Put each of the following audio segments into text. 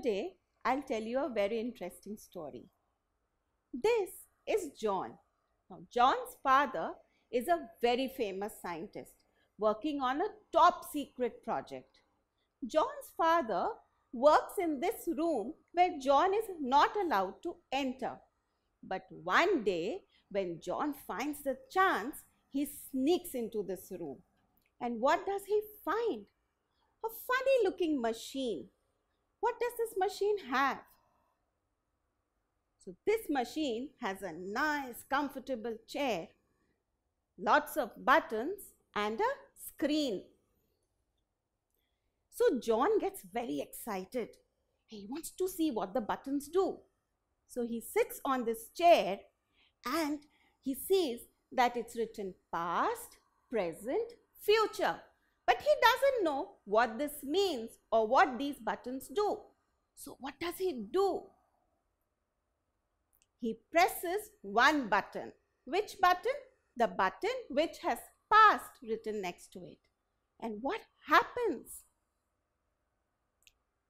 Today, I'll tell you a very interesting story. This is John. Now, John's father is a very famous scientist working on a top secret project. John's father works in this room where John is not allowed to enter. But one day, when John finds the chance, he sneaks into this room. And what does he find? A funny looking machine what does this machine have? So this machine has a nice comfortable chair, lots of buttons and a screen. So John gets very excited. He wants to see what the buttons do. So he sits on this chair and he sees that it's written past, present, future. But he doesn't know what this means or what these buttons do. So what does he do? He presses one button. Which button? The button which has past written next to it. And what happens?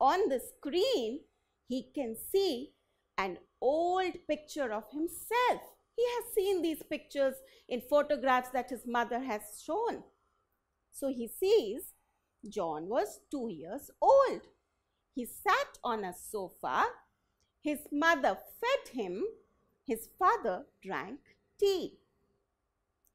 On the screen, he can see an old picture of himself. He has seen these pictures in photographs that his mother has shown. So he says John was two years old. He sat on a sofa. His mother fed him. His father drank tea.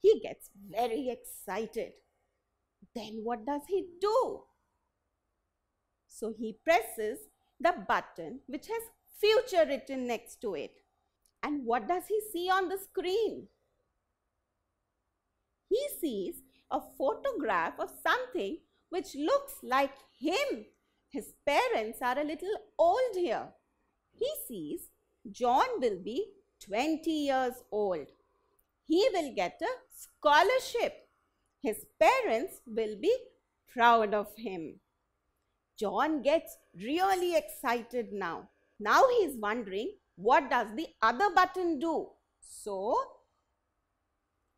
He gets very excited. Then what does he do? So he presses the button which has future written next to it. And what does he see on the screen? He sees a photograph of something which looks like him. His parents are a little old here. He sees John will be 20 years old. He will get a scholarship. His parents will be proud of him. John gets really excited now. Now he's wondering what does the other button do? So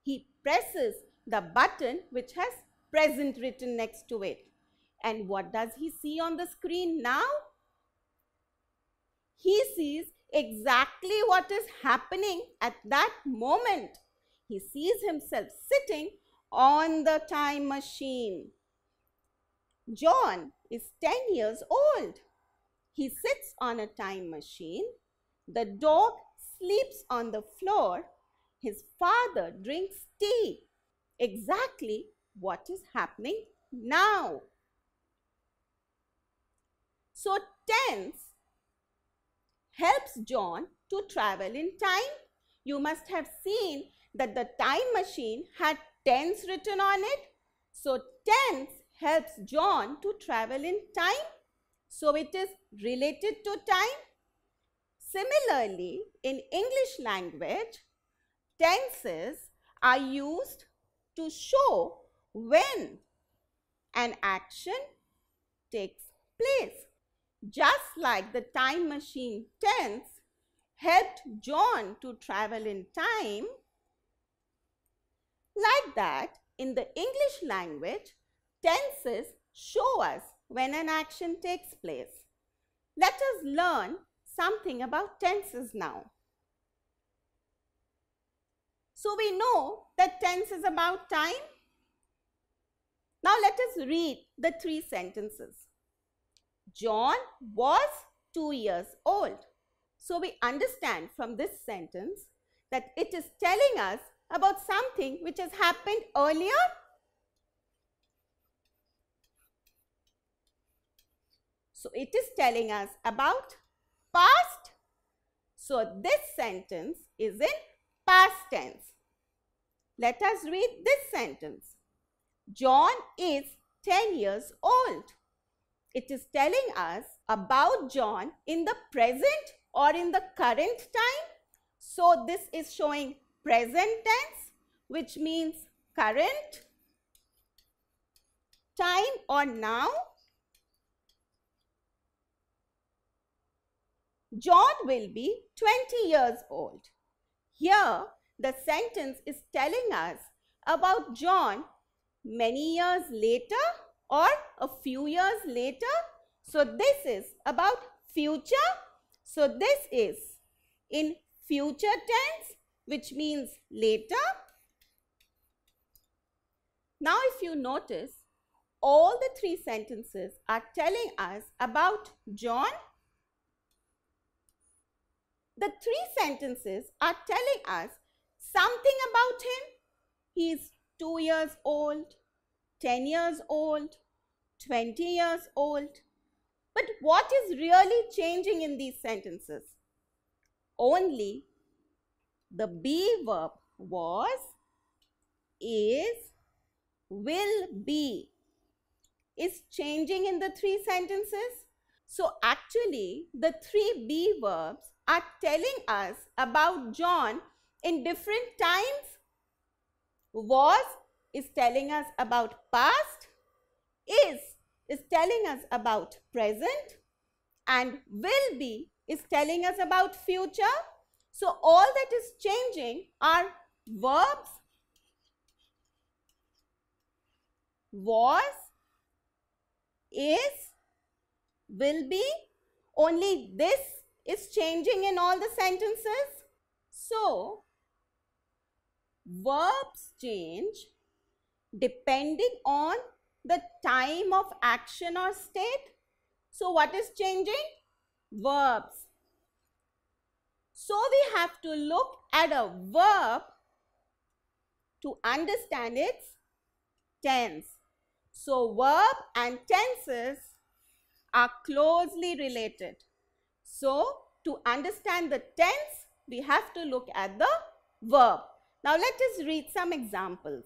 he presses the button which has present written next to it. And what does he see on the screen now? He sees exactly what is happening at that moment. He sees himself sitting on the time machine. John is 10 years old. He sits on a time machine. The dog sleeps on the floor. His father drinks tea exactly what is happening now. So tense helps John to travel in time. You must have seen that the time machine had tense written on it. So tense helps John to travel in time. So it is related to time. Similarly, in English language, tenses are used to show when an action takes place. Just like the time machine tense helped John to travel in time, like that in the English language, tenses show us when an action takes place. Let us learn something about tenses now. So, we know that tense is about time. Now, let us read the three sentences. John was two years old. So, we understand from this sentence that it is telling us about something which has happened earlier So it is telling us about past. So this sentence is in past tense. Let us read this sentence. John is 10 years old. It is telling us about John in the present or in the current time. So this is showing present tense which means current time or now. John will be 20 years old. Here, the sentence is telling us about John many years later or a few years later. So, this is about future. So, this is in future tense which means later. Now, if you notice, all the three sentences are telling us about John the three sentences are telling us something about him. He's 2 years old, 10 years old, 20 years old. But what is really changing in these sentences? Only the be verb was, is, will be is changing in the three sentences. So actually the three be verbs are telling us about John in different times. Was is telling us about past, is is telling us about present and will be is telling us about future. So, all that is changing are verbs, was, is, will be. Only this is changing in all the sentences. So, verbs change depending on the time of action or state. So, what is changing? Verbs. So, we have to look at a verb to understand its tense. So, verb and tenses are closely related. So, to understand the tense, we have to look at the verb. Now, let us read some examples.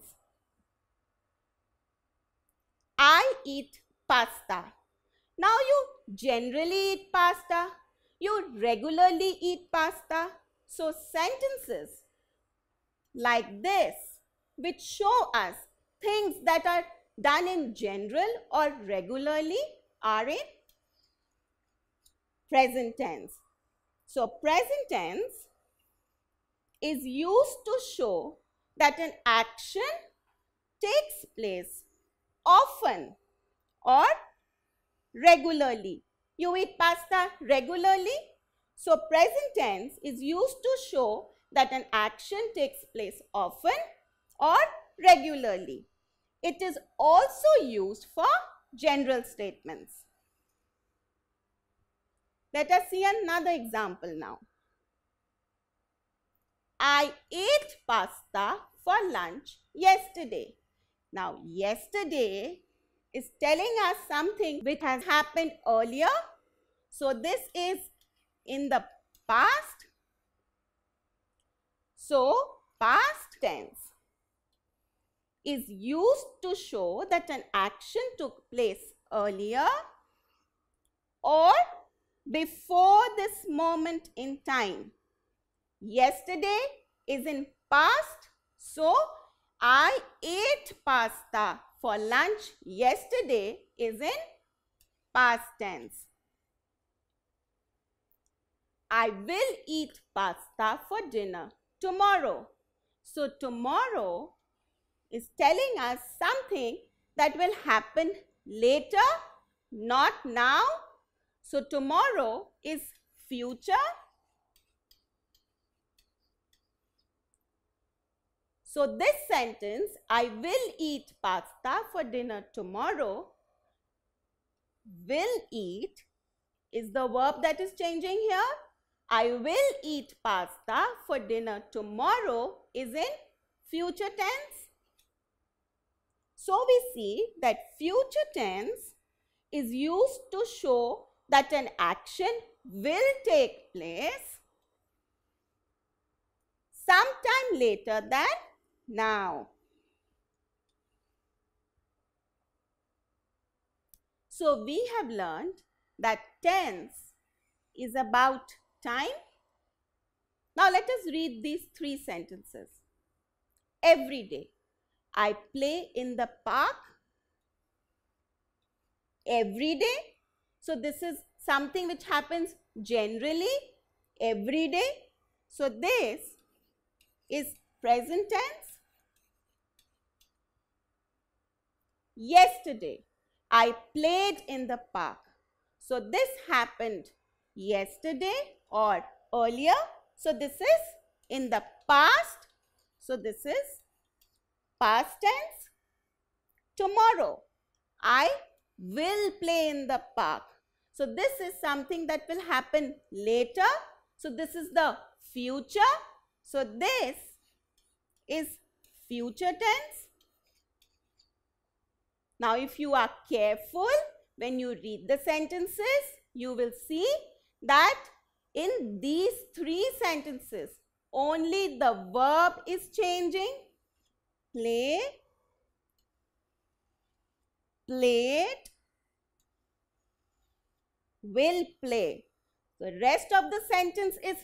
I eat pasta. Now, you generally eat pasta. You regularly eat pasta. So, sentences like this, which show us things that are done in general or regularly are in present tense. So present tense is used to show that an action takes place often or regularly. You eat pasta regularly. So present tense is used to show that an action takes place often or regularly. It is also used for general statements. Let us see another example now. I ate pasta for lunch yesterday. Now, yesterday is telling us something which has happened earlier. So, this is in the past. So, past tense is used to show that an action took place earlier or before this moment in time. Yesterday is in past. So, I ate pasta for lunch yesterday is in past tense. I will eat pasta for dinner tomorrow. So tomorrow is telling us something that will happen later, not now, so tomorrow is future. So this sentence, I will eat pasta for dinner tomorrow, will eat is the verb that is changing here. I will eat pasta for dinner tomorrow is in future tense. So we see that future tense is used to show that an action will take place sometime later than now. So we have learned that tense is about time. Now let us read these three sentences. Every day I play in the park. Every day so this is something which happens generally every day. So this is present tense. Yesterday, I played in the park. So this happened yesterday or earlier. So this is in the past. So this is past tense. Tomorrow, I will play in the park. So this is something that will happen later. So this is the future. So this is future tense. Now if you are careful when you read the sentences, you will see that in these three sentences, only the verb is changing. Play, played, will play. The rest of the sentence is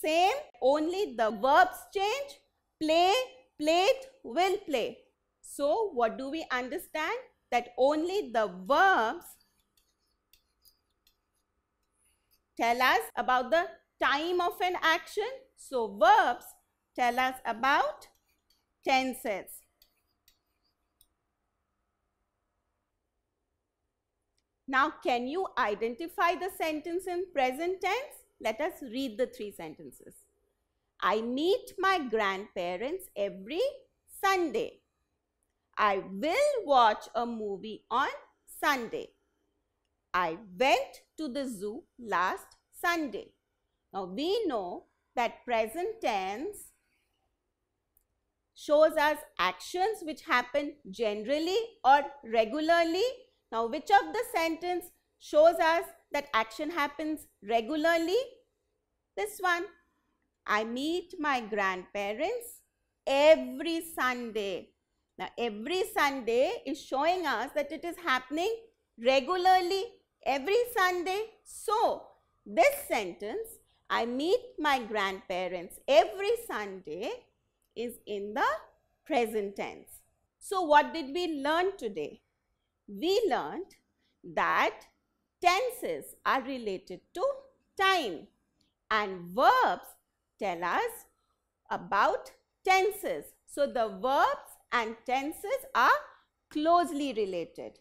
same, only the verbs change. Play, played, will play. So, what do we understand? That only the verbs tell us about the time of an action. So, verbs tell us about tenses. Now, can you identify the sentence in present tense? Let us read the three sentences. I meet my grandparents every Sunday. I will watch a movie on Sunday. I went to the zoo last Sunday. Now we know that present tense shows us actions which happen generally or regularly now, which of the sentence shows us that action happens regularly? This one. I meet my grandparents every Sunday. Now, every Sunday is showing us that it is happening regularly every Sunday. So, this sentence, I meet my grandparents every Sunday is in the present tense. So, what did we learn today? we learnt that tenses are related to time and verbs tell us about tenses. So, the verbs and tenses are closely related.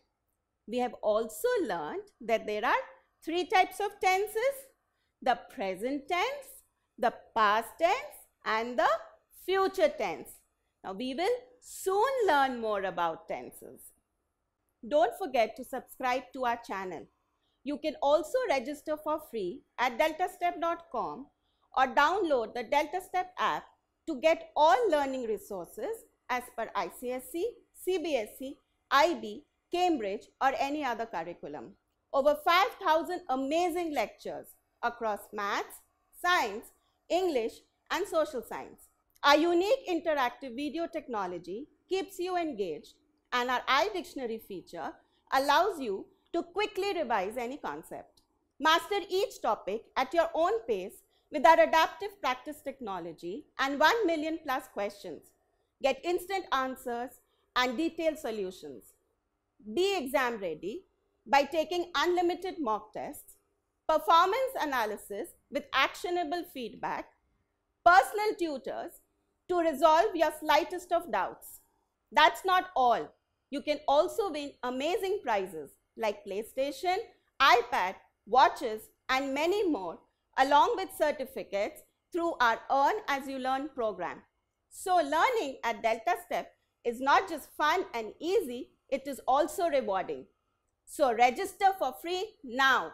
We have also learned that there are three types of tenses, the present tense, the past tense and the future tense. Now, we will soon learn more about tenses. Don't forget to subscribe to our channel. You can also register for free at deltastep.com or download the DeltaStep app to get all learning resources as per ICSE, CBSE, IB, Cambridge or any other curriculum. Over 5,000 amazing lectures across maths, science, English and social science. Our unique interactive video technology keeps you engaged and our iDictionary feature allows you to quickly revise any concept. Master each topic at your own pace with our adaptive practice technology and 1 million plus questions. Get instant answers and detailed solutions. Be exam ready by taking unlimited mock tests, performance analysis with actionable feedback, personal tutors to resolve your slightest of doubts. That's not all you can also win amazing prizes like PlayStation, iPad, watches and many more along with certificates through our Earn As You Learn program. So learning at Delta Step is not just fun and easy, it is also rewarding. So register for free now